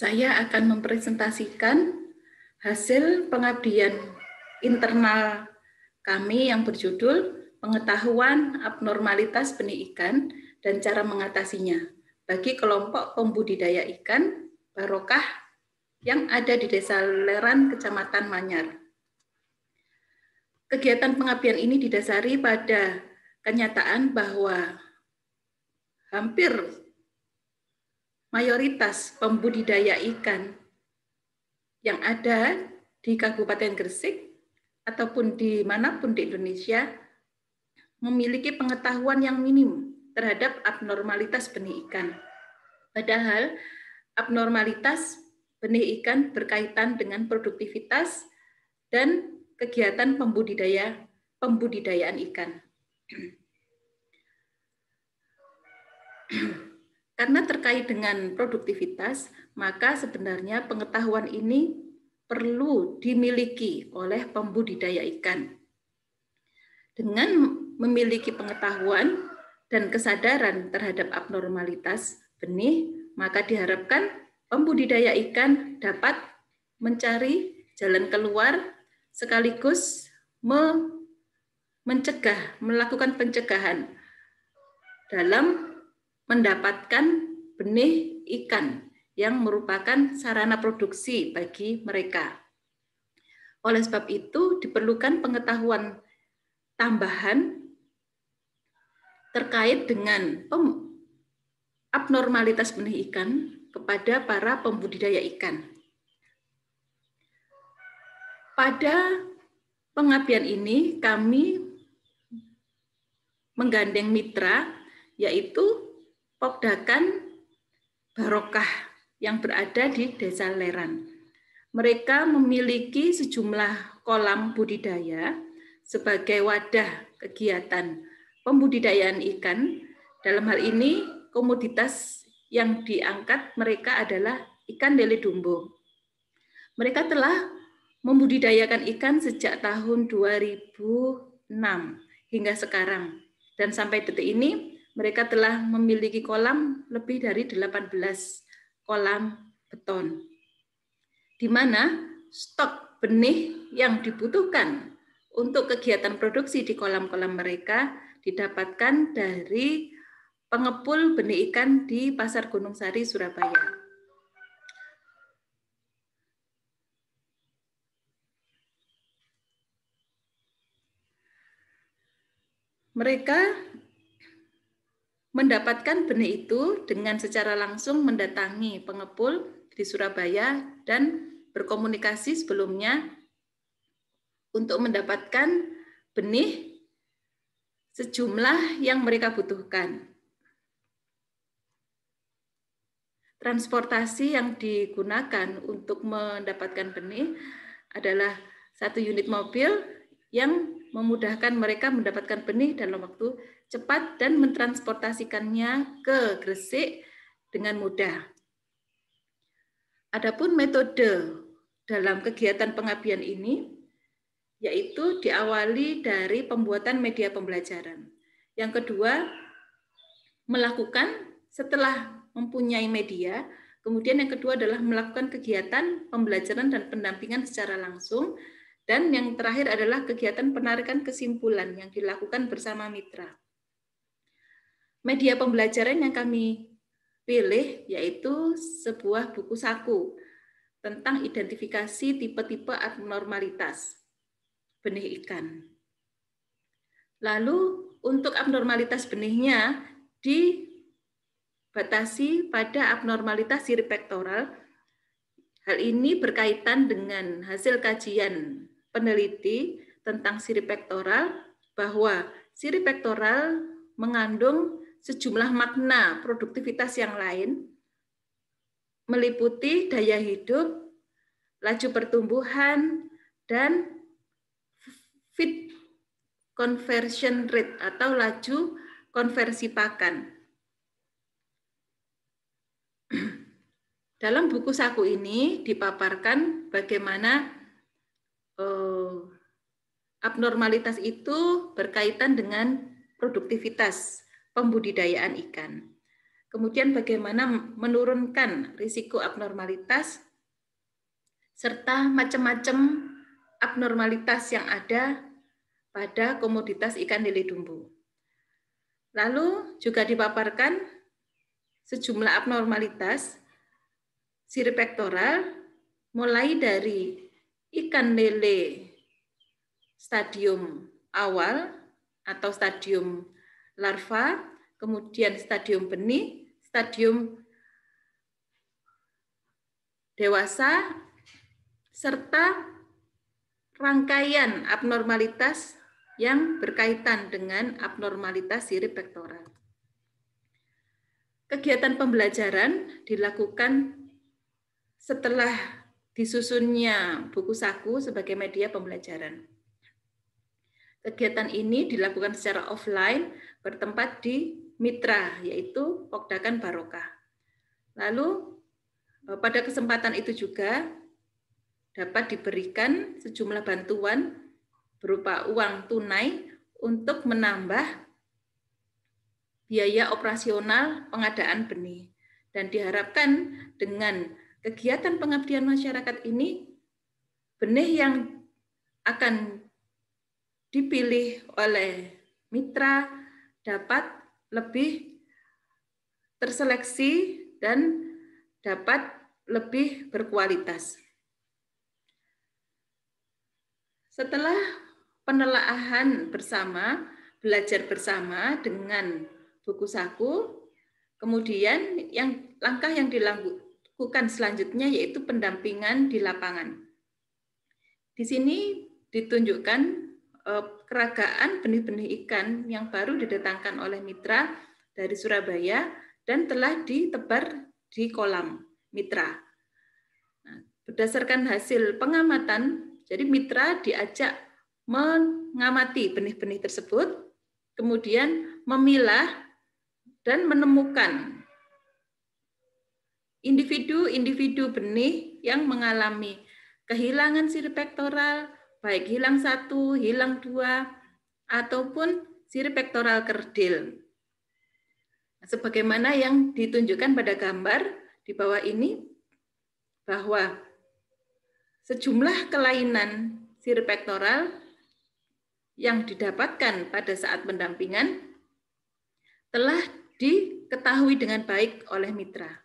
saya akan mempresentasikan hasil pengabdian internal kami yang berjudul Pengetahuan Abnormalitas Benih Ikan dan Cara Mengatasinya bagi kelompok pembudidaya ikan barokah yang ada di Desa Leran, Kecamatan Manyar. Kegiatan pengabdian ini didasari pada kenyataan bahwa hampir mayoritas pembudidaya ikan yang ada di Kabupaten Gresik ataupun di manapun di Indonesia memiliki pengetahuan yang minim terhadap abnormalitas benih ikan. Padahal abnormalitas benih ikan berkaitan dengan produktivitas dan kegiatan pembudidaya pembudidayaan ikan. Karena terkait dengan produktivitas, maka sebenarnya pengetahuan ini perlu dimiliki oleh pembudidaya ikan. Dengan memiliki pengetahuan dan kesadaran terhadap abnormalitas benih, maka diharapkan pembudidaya ikan dapat mencari jalan keluar sekaligus mencegah, melakukan pencegahan dalam mendapatkan benih ikan yang merupakan sarana produksi bagi mereka. Oleh sebab itu, diperlukan pengetahuan tambahan terkait dengan abnormalitas benih ikan kepada para pembudidaya ikan. Pada pengabdian ini, kami menggandeng mitra, yaitu Pogdakan Barokah yang berada di Desa Leran. Mereka memiliki sejumlah kolam budidaya sebagai wadah kegiatan pembudidayaan ikan. Dalam hal ini, komoditas yang diangkat mereka adalah ikan lele dumbo. Mereka telah membudidayakan ikan sejak tahun 2006 hingga sekarang. Dan sampai detik ini, mereka telah memiliki kolam lebih dari 18 kolam beton. Di mana stok benih yang dibutuhkan untuk kegiatan produksi di kolam-kolam mereka didapatkan dari pengepul benih ikan di Pasar Gunung Sari, Surabaya. Mereka Mendapatkan benih itu dengan secara langsung mendatangi pengepul di Surabaya dan berkomunikasi sebelumnya untuk mendapatkan benih sejumlah yang mereka butuhkan. Transportasi yang digunakan untuk mendapatkan benih adalah satu unit mobil yang memudahkan mereka mendapatkan benih dalam waktu cepat dan mentransportasikannya ke Gresik dengan mudah. Adapun metode dalam kegiatan pengabdian ini yaitu diawali dari pembuatan media pembelajaran. Yang kedua, melakukan setelah mempunyai media, kemudian yang kedua adalah melakukan kegiatan pembelajaran dan pendampingan secara langsung dan yang terakhir adalah kegiatan penarikan kesimpulan yang dilakukan bersama mitra. Media pembelajaran yang kami pilih yaitu sebuah buku saku tentang identifikasi tipe-tipe abnormalitas benih ikan. Lalu untuk abnormalitas benihnya dibatasi pada abnormalitas sirip pektoral. Hal ini berkaitan dengan hasil kajian peneliti tentang sirip pektoral bahwa sirip pektoral mengandung sejumlah makna produktivitas yang lain meliputi daya hidup, laju pertumbuhan, dan fit conversion rate atau laju konversi pakan. Dalam buku saku ini dipaparkan bagaimana eh, abnormalitas itu berkaitan dengan produktivitas pembudidayaan ikan. Kemudian bagaimana menurunkan risiko abnormalitas serta macam-macam abnormalitas yang ada pada komoditas ikan lele dumbu. Lalu juga dipaparkan sejumlah abnormalitas siripektoral mulai dari ikan lele stadium awal atau stadium larva, kemudian stadium benih, stadium dewasa, serta rangkaian abnormalitas yang berkaitan dengan abnormalitas sirip pektoral. Kegiatan pembelajaran dilakukan setelah disusunnya buku saku sebagai media pembelajaran. Kegiatan ini dilakukan secara offline bertempat di mitra yaitu Pokdakan Barokah. Lalu eh, pada kesempatan itu juga dapat diberikan sejumlah bantuan berupa uang tunai untuk menambah biaya operasional pengadaan benih dan diharapkan dengan kegiatan pengabdian masyarakat ini benih yang akan dipilih oleh mitra dapat lebih terseleksi dan dapat lebih berkualitas. Setelah penelaahan bersama, belajar bersama dengan buku saku, kemudian yang langkah yang dilakukan. Lakukan selanjutnya yaitu pendampingan di lapangan. Di sini ditunjukkan e, keragaan benih-benih ikan yang baru didatangkan oleh mitra dari Surabaya dan telah ditebar di kolam mitra. Nah, berdasarkan hasil pengamatan, jadi mitra diajak mengamati benih-benih tersebut, kemudian memilah dan menemukan individu-individu benih yang mengalami kehilangan sirip pektoral, baik hilang satu, hilang dua, ataupun sirip pektoral kerdil. Nah, sebagaimana yang ditunjukkan pada gambar di bawah ini, bahwa sejumlah kelainan sirip pektoral yang didapatkan pada saat pendampingan telah diketahui dengan baik oleh mitra.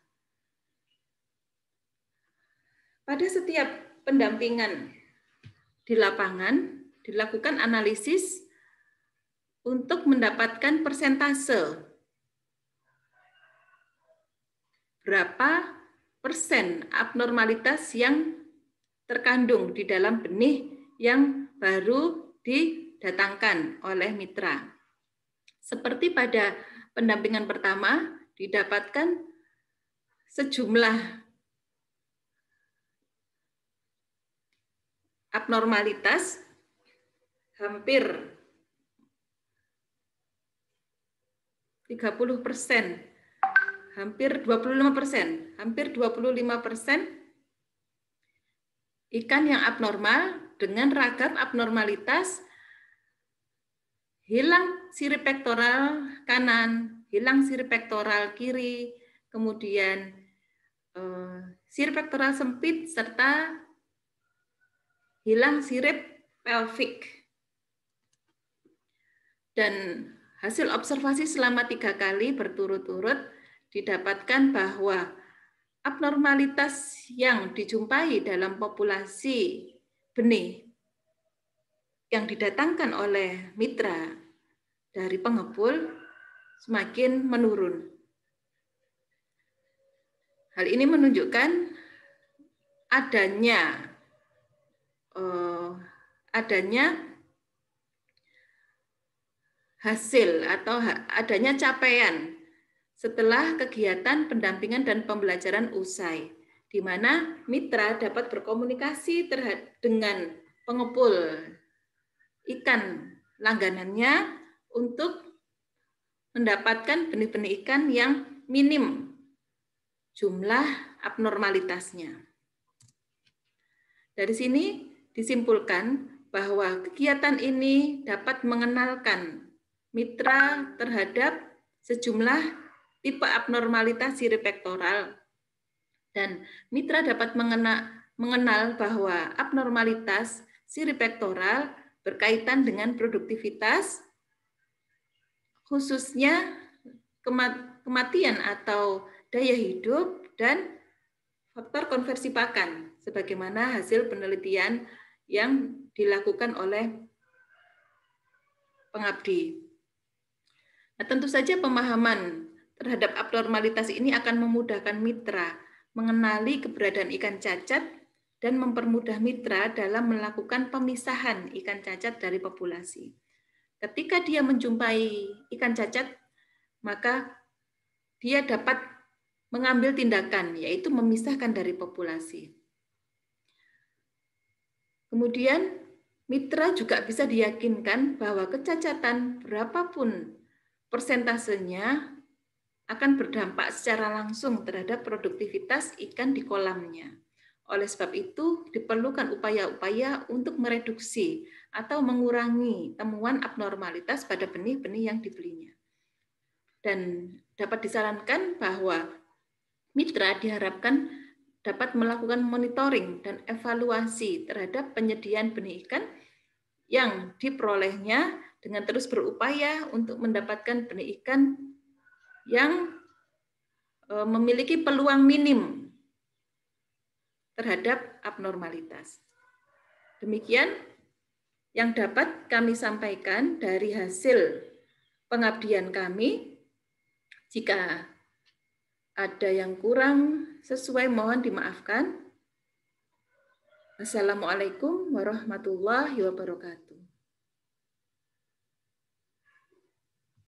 Pada setiap pendampingan di lapangan dilakukan analisis untuk mendapatkan persentase berapa persen abnormalitas yang terkandung di dalam benih yang baru didatangkan oleh mitra. Seperti pada pendampingan pertama, didapatkan sejumlah abnormalitas hampir 30 persen, hampir 25 persen, hampir 25 persen ikan yang abnormal dengan ragam abnormalitas hilang sirip pektoral kanan, hilang sirip pektoral kiri, kemudian eh, sirip pektoral sempit serta hilang sirip pelvik. Dan hasil observasi selama tiga kali berturut-turut didapatkan bahwa abnormalitas yang dijumpai dalam populasi benih yang didatangkan oleh mitra dari pengepul semakin menurun. Hal ini menunjukkan adanya adanya hasil atau adanya capaian setelah kegiatan pendampingan dan pembelajaran usai, di mana mitra dapat berkomunikasi dengan pengepul ikan langganannya untuk mendapatkan benih-benih ikan yang minim jumlah abnormalitasnya. Dari sini disimpulkan bahwa kegiatan ini dapat mengenalkan mitra terhadap sejumlah tipe abnormalitas siripektoral dan mitra dapat mengena, mengenal bahwa abnormalitas siripektoral berkaitan dengan produktivitas khususnya kematian atau daya hidup dan faktor konversi pakan sebagaimana hasil penelitian yang dilakukan oleh pengabdi. Nah, tentu saja pemahaman terhadap abnormalitas ini akan memudahkan mitra mengenali keberadaan ikan cacat dan mempermudah mitra dalam melakukan pemisahan ikan cacat dari populasi. Ketika dia menjumpai ikan cacat, maka dia dapat mengambil tindakan, yaitu memisahkan dari populasi. Kemudian mitra juga bisa diyakinkan bahwa kecacatan berapapun persentasenya akan berdampak secara langsung terhadap produktivitas ikan di kolamnya. Oleh sebab itu, diperlukan upaya-upaya untuk mereduksi atau mengurangi temuan abnormalitas pada benih-benih yang dibelinya. Dan dapat disarankan bahwa mitra diharapkan dapat melakukan monitoring dan evaluasi terhadap penyediaan benih ikan yang diperolehnya dengan terus berupaya untuk mendapatkan benih ikan yang e, memiliki peluang minim terhadap abnormalitas. Demikian yang dapat kami sampaikan dari hasil pengabdian kami. Jika ada yang kurang, sesuai mohon dimaafkan. Assalamualaikum warahmatullahi wabarakatuh.